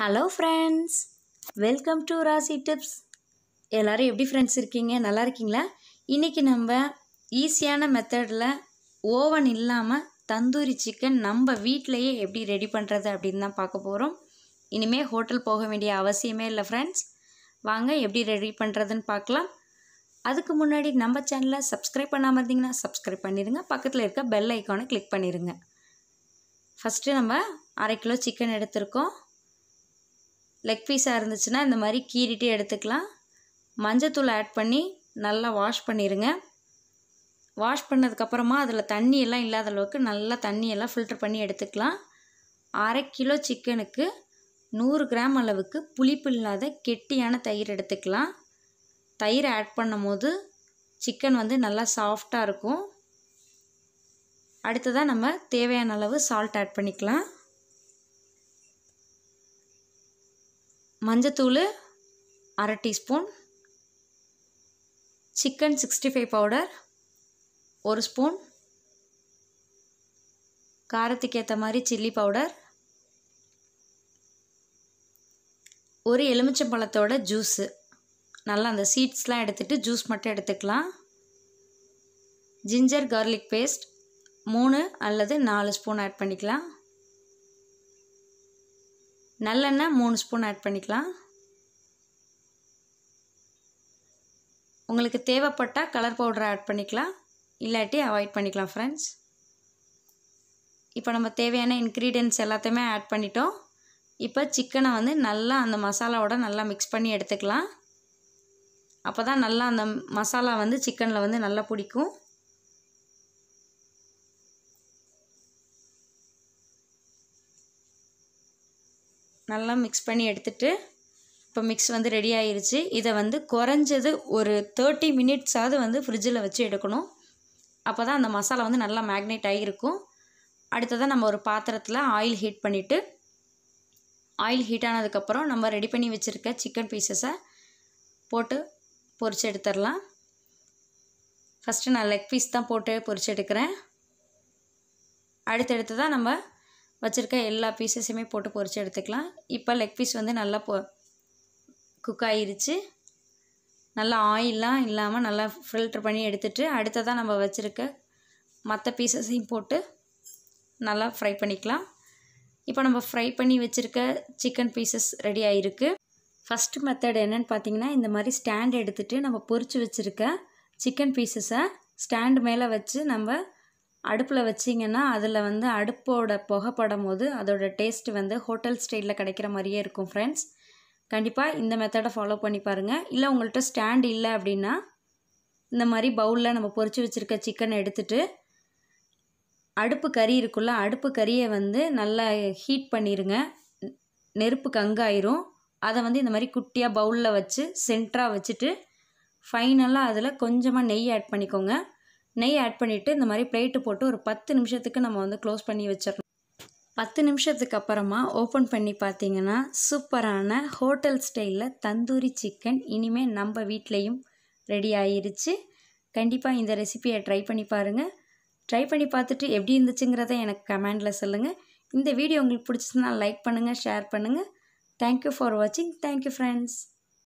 hello friends welcome to Rasi tips எல்லோரும் எப்படி friends இருக்கீங்க நல்லா இருக்கீங்களா இன்றைக்கி நம்ம ஈஸியான மெத்தடில் ஓவன் இல்லாமல் தந்தூரி சிக்கன் நம்ம வீட்டிலையே எப்படி ரெடி பண்ணுறது அப்படின்னு தான் பார்க்க போகிறோம் இனிமேல் ஹோட்டல் போக வேண்டிய அவசியமே இல்லை ஃப்ரெண்ட்ஸ் வாங்க எப்படி ரெடி பண்ணுறதுன்னு பார்க்கலாம் அதுக்கு முன்னாடி நம்ம சேனலை சப்ஸ்கிரைப் பண்ணாமல் இருந்தீங்கன்னா சப்ஸ்கிரைப் பண்ணிடுங்க பக்கத்தில் இருக்க பெல் ஐக்கானை கிளிக் பண்ணிடுங்க ஃபஸ்ட்டு நம்ம அரை கிலோ சிக்கன் எடுத்திருக்கோம் லெக் பீஸாக இருந்துச்சுன்னா இந்த மாதிரி கீறிட்டே எடுத்துக்கலாம் மஞ்சத்தூள் ஆட் பண்ணி நல்லா வாஷ் பண்ணிடுங்க வாஷ் பண்ணதுக்கப்புறமா அதில் தண்ணியெல்லாம் இல்லாத அளவுக்கு நல்லா தண்ணியெல்லாம் ஃபில்டர் பண்ணி எடுத்துக்கலாம் அரை கிலோ சிக்கனுக்கு நூறு கிராம் அளவுக்கு புளிப்பு இல்லாத கெட்டியான தயிர் எடுத்துக்கலாம் தயிர் ஆட் பண்ணும் போது சிக்கன் வந்து நல்லா சாஃப்டாக இருக்கும் அடுத்ததாக நம்ம தேவையான அளவு சால்ட் ஆட் பண்ணிக்கலாம் மஞ்சத்தூள் அரை teaspoon chicken sixty five powder ஒரு ஸ்பூன் காரத்துக்கு ஏற்ற மாதிரி சில்லி பவுடர் ஒரு எலுமிச்சம்பழத்தோட ஜூஸு நல்லா அந்த சீட்ஸ்லாம் எடுத்துகிட்டு ஜூஸ் மட்டும் எடுத்துக்கலாம் ஜிஞ்சர் கார்லிக் பேஸ்ட் மூணு அல்லது நாலு ஸ்பூன் ஆட் பண்ணிக்கலாம் நல்லெண்ணெய் மூணு ஸ்பூன் ஆட் பண்ணிக்கலாம் உங்களுக்கு தேவைப்பட்டால் கலர் பவுடரை ஆட் பண்ணிக்கலாம் இல்லாட்டி அவாய்ட் பண்ணிக்கலாம் ஃப்ரெண்ட்ஸ் இப்போ நம்ம தேவையான இன்க்ரீடியன்ஸ் எல்லாத்தையுமே ஆட் பண்ணிட்டோம் இப்போ சிக்கனை வந்து நல்லா அந்த மசாலாவோட நல்லா மிக்ஸ் பண்ணி எடுத்துக்கலாம் அப்போ தான் நல்லா அந்த மசாலா வந்து சிக்கனில் வந்து நல்லா பிடிக்கும் நல்லா மிக்ஸ் பண்ணி எடுத்துட்டு இப்போ மிக்ஸ் வந்து ரெடி ஆயிருச்சு இதை வந்து குறைஞ்சது ஒரு தேர்ட்டி மினிட்ஸாவது வந்து ஃப்ரிட்ஜில் வச்சு எடுக்கணும் அப்போ தான் அந்த மசாலா வந்து நல்லா மேக்னேட் ஆகியிருக்கும் அடுத்ததாக நம்ம ஒரு பாத்திரத்தில் ஆயில் ஹீட் பண்ணிவிட்டு ஆயில் ஹீட் ஆனதுக்கப்புறம் நம்ம ரெடி பண்ணி வச்சுருக்க சிக்கன் பீசஸை போட்டு பொறிச்சு எடுத்துடலாம் ஃபஸ்ட்டு நான் லெக் பீஸ் தான் போட்டு பொறிச்சு எடுக்கிறேன் அடுத்தடுத்து தான் நம்ம வச்சுருக்க எல்லா பீசஸுமே போட்டு பொறிச்சு எடுத்துக்கலாம் இப்போ லெக் பீஸ் வந்து நல்லா பொ குக் ஆயிருச்சு நல்லா ஆயிலெலாம் இல்லாமல் நல்லா ஃபில்ட்ரு பண்ணி எடுத்துகிட்டு அடுத்ததாக நம்ம வச்சுருக்க மற்ற பீசஸையும் போட்டு நல்லா ஃப்ரை பண்ணிக்கலாம் இப்போ நம்ம ஃப்ரை பண்ணி வச்சுருக்க சிக்கன் பீசஸ் ரெடி ஆகிருக்கு ஃபஸ்ட்டு மெத்தட் என்னென்னு பார்த்தீங்கன்னா இந்த மாதிரி ஸ்டாண்ட் எடுத்துகிட்டு நம்ம பொறிச்சு வச்சுருக்க சிக்கன் பீசஸை ஸ்டாண்டு மேலே வச்சு நம்ம அடுப்பில் வச்சிங்கன்னா அதில் வந்து அடுப்போட புகைப்படும் போது அதோட டேஸ்ட்டு வந்து ஹோட்டல் ஸ்டைலில் கிடைக்கிற மாதிரியே இருக்கும் ஃப்ரெண்ட்ஸ் கண்டிப்பாக இந்த மெத்தடை ஃபாலோ பண்ணி பாருங்கள் இல்லை உங்கள்கிட்ட ஸ்டாண்ட் இல்லை அப்படின்னா இந்த மாதிரி பவுலில் நம்ம பொறிச்சு வச்சுருக்க சிக்கனை எடுத்துகிட்டு அடுப்பு கறி இருக்குல்ல அடுப்பு கறியை வந்து நல்லா ஹீட் பண்ணிடுங்க நெருப்பு கங்காயிரும் அதை வந்து இந்த மாதிரி குட்டியாக பவுலில் வச்சு சென்ட்ராக வச்சுட்டு ஃபைனலாக அதில் கொஞ்சமாக நெய் ஆட் பண்ணிக்கோங்க நெய் ஆட் பண்ணிவிட்டு இந்த மாதிரி பிளேட்டு போட்டு ஒரு பத்து நிமிஷத்துக்கு நம்ம வந்து க்ளோஸ் பண்ணி வச்சிடணும் பத்து நிமிஷத்துக்கு அப்புறமா ஓப்பன் பண்ணி பார்த்தீங்கன்னா சூப்பரான ஹோட்டல் ஸ்டைலில் தந்தூரி சிக்கன் இனிமேல் நம்ம வீட்லேயும் ரெடி ஆயிருச்சு கண்டிப்பாக இந்த ரெசிபியை ட்ரை பண்ணி பாருங்கள் ட்ரை பண்ணி பார்த்துட்டு எப்படி இருந்துச்சுங்கிறத எனக்கு கமெண்டில் சொல்லுங்கள் இந்த வீடியோ உங்களுக்கு பிடிச்சதுன்னா லைக் பண்ணுங்கள் ஷேர் பண்ணுங்கள் தேங்க்யூ ஃபார் வாட்சிங் தேங்க்யூ ஃப்ரெண்ட்ஸ்